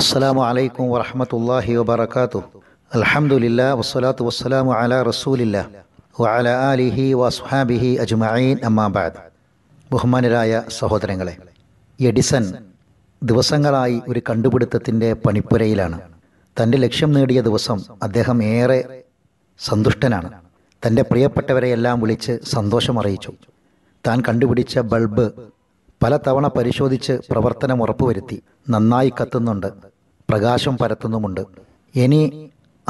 അസ്സലാമു അലൈക്കും വാഹമത്തല്ലാഹി വാത്തു അലഹമുല്ല വസ്സലാത്തു വസ്സലാമു അല റസൂലില്ല വഅല ആലിഹി വസ്ഹാബിഹി അജ്മഈൻ അമ്മാബാദ് ബഹുമാനരായ സഹോദരങ്ങളെ എഡിസൺ ദിവസങ്ങളായി ഒരു കണ്ടുപിടുത്തത്തിൻ്റെ പണിപ്പുരയിലാണ് തൻ്റെ ലക്ഷ്യം നേടിയ ദിവസം അദ്ദേഹം ഏറെ സന്തുഷ്ടനാണ് തൻ്റെ പ്രിയപ്പെട്ടവരെയെല്ലാം വിളിച്ച് സന്തോഷമറിയിച്ചു താൻ കണ്ടുപിടിച്ച ബൾബ് പലതവണ പരിശോധിച്ച് പ്രവർത്തനം ഉറപ്പുവരുത്തി നന്നായി കത്തുന്നുണ്ട് പ്രകാശം പരത്തുന്നുമുണ്ട് ഇനി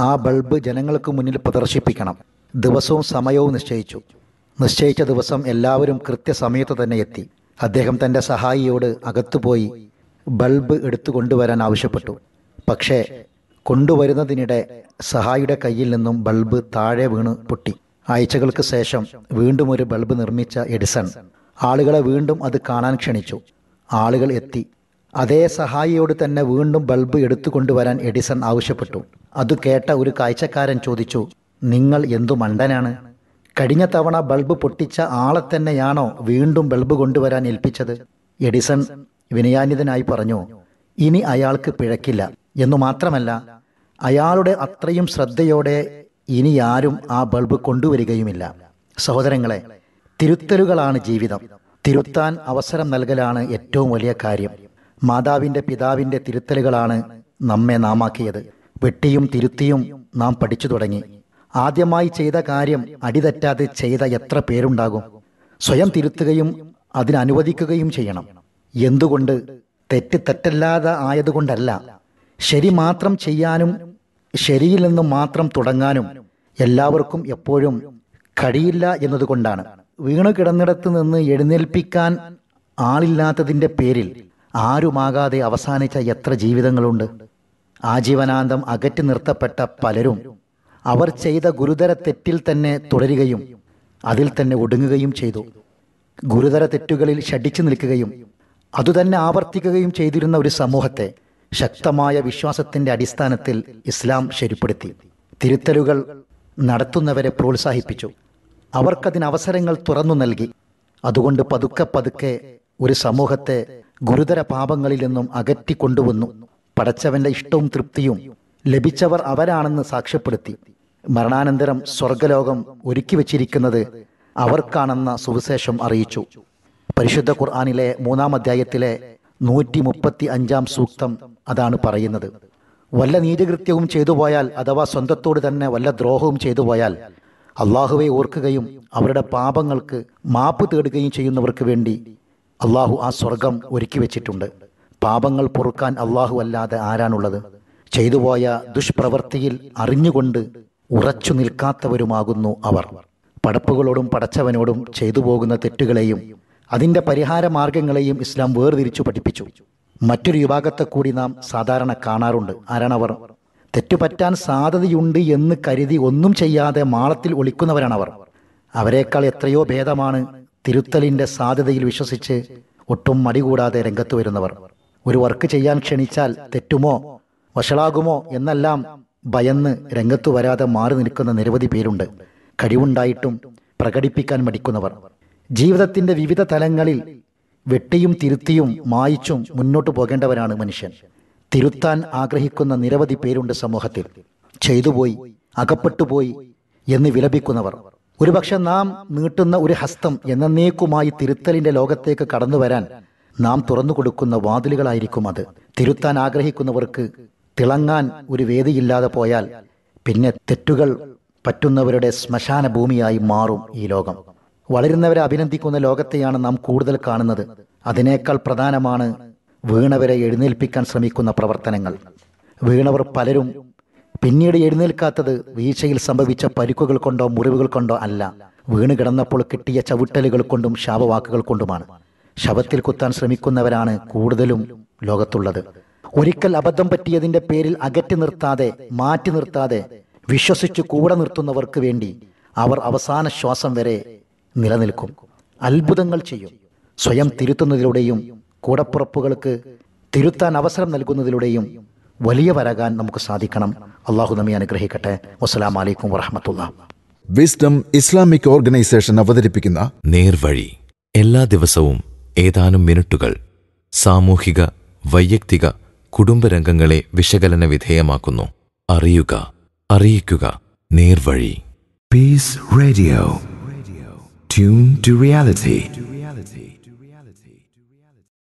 ആ ബൾബ് ജനങ്ങൾക്ക് മുന്നിൽ പ്രദർശിപ്പിക്കണം ദിവസവും സമയവും നിശ്ചയിച്ചു നിശ്ചയിച്ച ദിവസം എല്ലാവരും കൃത്യസമയത്ത് തന്നെ എത്തി അദ്ദേഹം തൻ്റെ സഹായിയോട് അകത്തുപോയി ബൾബ് എടുത്തു കൊണ്ടുവരാൻ ആവശ്യപ്പെട്ടു പക്ഷേ കൊണ്ടുവരുന്നതിനിടെ സഹായിയുടെ കയ്യിൽ നിന്നും ബൾബ് താഴെ വീണ് പൊട്ടി ആഴ്ചകൾക്ക് ശേഷം വീണ്ടും ഒരു ബൾബ് നിർമ്മിച്ച എഡിസൺ ആളുകളെ വീണ്ടും അത് കാണാൻ ക്ഷണിച്ചു ആളുകൾ എത്തി അതേ സഹായിയോട് തന്നെ വീണ്ടും ബൾബ് എടുത്തു കൊണ്ടുവരാൻ എഡിസൺ ആവശ്യപ്പെട്ടു അത് കേട്ട ഒരു കാഴ്ചക്കാരൻ ചോദിച്ചു നിങ്ങൾ എന്തു മണ്ടനാണ് കഴിഞ്ഞ തവണ ബൾബ് പൊട്ടിച്ച ആളെ തന്നെയാണോ വീണ്ടും ബൾബ് കൊണ്ടുവരാൻ ഏൽപ്പിച്ചത് എഡിസൺ വിനയാനിതനായി പറഞ്ഞു ഇനി അയാൾക്ക് പിഴക്കില്ല എന്നു മാത്രമല്ല അയാളുടെ അത്രയും ശ്രദ്ധയോടെ ഇനി ആരും ആ ബൾബ് കൊണ്ടുവരികയുമില്ല സഹോദരങ്ങളെ തിരുത്തലുകളാണ് ജീവിതം തിരുത്താൻ അവസരം നൽകലാണ് ഏറ്റവും വലിയ കാര്യം മാതാവിൻ്റെ പിതാവിൻ്റെ തിരുത്തലുകളാണ് നമ്മെ നാമാക്കിയത് വെട്ടിയും തിരുത്തിയും നാം പഠിച്ചു തുടങ്ങി ആദ്യമായി ചെയ്ത കാര്യം അടിതെറ്റാതെ ചെയ്ത എത്ര പേരുണ്ടാകും സ്വയം തിരുത്തുകയും അതിനനുവദിക്കുകയും ചെയ്യണം എന്തുകൊണ്ട് തെറ്റ് തെറ്റല്ലാതെ ആയതുകൊണ്ടല്ല ശരി മാത്രം ചെയ്യാനും ശരിയിൽ നിന്നും മാത്രം തുടങ്ങാനും എല്ലാവർക്കും എപ്പോഴും കഴിയില്ല എന്നതുകൊണ്ടാണ് വീണു കിടന്നിടത്ത് നിന്ന് എഴുന്നേൽപ്പിക്കാൻ ആളില്ലാത്തതിൻ്റെ പേരിൽ ആരുമാകാതെ അവസാനിച്ച എത്ര ജീവിതങ്ങളുണ്ട് ആജീവനാന്തം അകറ്റി നിർത്തപ്പെട്ട പലരും അവർ ചെയ്ത ഗുരുതര തെറ്റിൽ തന്നെ തുടരുകയും അതിൽ തന്നെ ഒടുങ്ങുകയും ചെയ്തു ഗുരുതര തെറ്റുകളിൽ ഷടിച്ചു നിൽക്കുകയും അതുതന്നെ ആവർത്തിക്കുകയും ചെയ്തിരുന്ന ഒരു സമൂഹത്തെ ശക്തമായ വിശ്വാസത്തിൻ്റെ അടിസ്ഥാനത്തിൽ ഇസ്ലാം ശരിപ്പെടുത്തി തിരുത്തലുകൾ നടത്തുന്നവരെ പ്രോത്സാഹിപ്പിച്ചു അവർക്കതിന് അവസരങ്ങൾ തുറന്നു നൽകി അതുകൊണ്ട് പതുക്കെ പതുക്കെ ഒരു സമൂഹത്തെ ഗുരുതര പാപങ്ങളിൽ നിന്നും അകറ്റിക്കൊണ്ടുവന്നു പടച്ചവന്റെ ഇഷ്ടവും തൃപ്തിയും ലഭിച്ചവർ അവരാണെന്ന് സാക്ഷ്യപ്പെടുത്തി മരണാനന്തരം സ്വർഗലോകം ഒരുക്കി വച്ചിരിക്കുന്നത് അവർക്കാണെന്ന സുവിശേഷം അറിയിച്ചു പരിശുദ്ധ ഖുർആാനിലെ മൂന്നാം അധ്യായത്തിലെ നൂറ്റി മുപ്പത്തി അഞ്ചാം സൂക്തം അതാണ് പറയുന്നത് വല്ല നീതികൃത്യവും ചെയ്തു പോയാൽ അഥവാ സ്വന്തത്തോട് തന്നെ വല്ല ദ്രോഹവും ചെയ്തു പോയാൽ അള്ളാഹുവെ ഓർക്കുകയും അവരുടെ പാപങ്ങൾക്ക് മാപ്പ് തേടുകയും ചെയ്യുന്നവർക്ക് വേണ്ടി അള്ളാഹു ആ സ്വർഗം ഒരുക്കി വെച്ചിട്ടുണ്ട് പാപങ്ങൾ പൊറുക്കാൻ അള്ളാഹു അല്ലാതെ ആരാണുള്ളത് ചെയ്തുപോയ ദുഷ്പ്രവൃത്തിയിൽ അറിഞ്ഞുകൊണ്ട് ഉറച്ചു നിൽക്കാത്തവരുമാകുന്നു അവർ പടപ്പുകളോടും പടച്ചവനോടും ചെയ്തു പോകുന്ന തെറ്റുകളെയും അതിൻ്റെ പരിഹാര മാർഗങ്ങളെയും ഇസ്ലാം വേർതിരിച്ചു പഠിപ്പിച്ചു മറ്റൊരു വിഭാഗത്തെ കൂടി നാം സാധാരണ കാണാറുണ്ട് ആരാണവർ തെറ്റുപറ്റാൻ സാധ്യതയുണ്ട് എന്ന് കരുതി ഒന്നും ചെയ്യാതെ മാളത്തിൽ ഒളിക്കുന്നവരാണവർ അവരെക്കാൾ എത്രയോ ഭേദമാണ് തിരുത്തലിൻ്റെ സാധ്യതയിൽ വിശ്വസിച്ച് ഒട്ടും മടികൂടാതെ രംഗത്ത് വരുന്നവർ ഒരു വർക്ക് ചെയ്യാൻ ക്ഷണിച്ചാൽ തെറ്റുമോ വഷളാകുമോ എന്നെല്ലാം ഭയന്ന് രംഗത്തു വരാതെ മാറി നിൽക്കുന്ന നിരവധി പേരുണ്ട് കഴിവുണ്ടായിട്ടും പ്രകടിപ്പിക്കാൻ മടിക്കുന്നവർ ജീവിതത്തിൻ്റെ വിവിധ തലങ്ങളിൽ വെട്ടിയും തിരുത്തിയും മായിച്ചും മുന്നോട്ടു പോകേണ്ടവരാണ് മനുഷ്യൻ തിരുത്താൻ ആഗ്രഹിക്കുന്ന നിരവധി പേരുണ്ട് സമൂഹത്തിൽ ചെയ്തുപോയി അകപ്പെട്ടുപോയി എന്ന് വിലപിക്കുന്നവർ ഒരുപക്ഷെ നാം നീട്ടുന്ന ഒരു ഹസ്തം എന്നേക്കുമായി തിരുത്തലിന്റെ ലോകത്തേക്ക് കടന്നു വരാൻ നാം തുറന്നു കൊടുക്കുന്ന വാതിലുകളായിരിക്കും അത് തിരുത്താൻ ആഗ്രഹിക്കുന്നവർക്ക് തിളങ്ങാൻ ഒരു വേദിയില്ലാതെ പോയാൽ പിന്നെ തെറ്റുകൾ പറ്റുന്നവരുടെ ശ്മശാന ഭൂമിയായി മാറും ഈ ലോകം വളരുന്നവരെ അഭിനന്ദിക്കുന്ന ലോകത്തെയാണ് നാം കൂടുതൽ കാണുന്നത് അതിനേക്കാൾ പ്രധാനമാണ് വീണവരെ എഴുന്നേൽപ്പിക്കാൻ ശ്രമിക്കുന്ന പ്രവർത്തനങ്ങൾ വീണവർ പലരും പിന്നീട് എഴുന്നേൽക്കാത്തത് വീഴ്ചയിൽ സംഭവിച്ച പരിക്കുകൾ കൊണ്ടോ മുറിവുകൾ കൊണ്ടോ അല്ല വീണ് കിടന്നപ്പോൾ കിട്ടിയ ചവിട്ടലുകൾ കൊണ്ടും ശാപവാക്കുകൾ കൊണ്ടുമാണ് ശവത്തിൽ കുത്താൻ ശ്രമിക്കുന്നവരാണ് കൂടുതലും ലോകത്തുള്ളത് ഒരിക്കൽ അബദ്ധം പറ്റിയതിന്റെ പേരിൽ അകറ്റി നിർത്താതെ മാറ്റി നിർത്താതെ വിശ്വസിച്ച് കൂടെ നിർത്തുന്നവർക്ക് വേണ്ടി അവർ അവസാന ശ്വാസം വരെ നിലനിൽക്കും അത്ഭുതങ്ങൾ ചെയ്യും സ്വയം തിരുത്തുന്നതിലൂടെയും കൂടപ്പുറപ്പുകൾക്ക് തിരുത്താൻ അവസരം നൽകുന്നതിലൂടെയും വലിയ വരകാൻ നമുക്ക് സാധിക്കണം അള്ളാഹു നമ്മെ അനുഗ്രഹിക്കട്ടെ വസ്സലാം അലൈക്കും വറഹമത്തുള്ള വിസ്ഡം ഇസ്ലാമിക് ഓർഗനൈസേഷൻ അവതരിപ്പിക്കുന്ന നേർവഴി എല്ലാ ദിവസവും ഏതാനും മിനിറ്റുകൾ സാമൂഹിക വൈയക്തിക കുടുംബരംഗങ്ങളെ വിശകലന വിധേയമാക്കുന്നു അറിയുക അറിയിക്കുക നേർവഴി peace radio tune to reality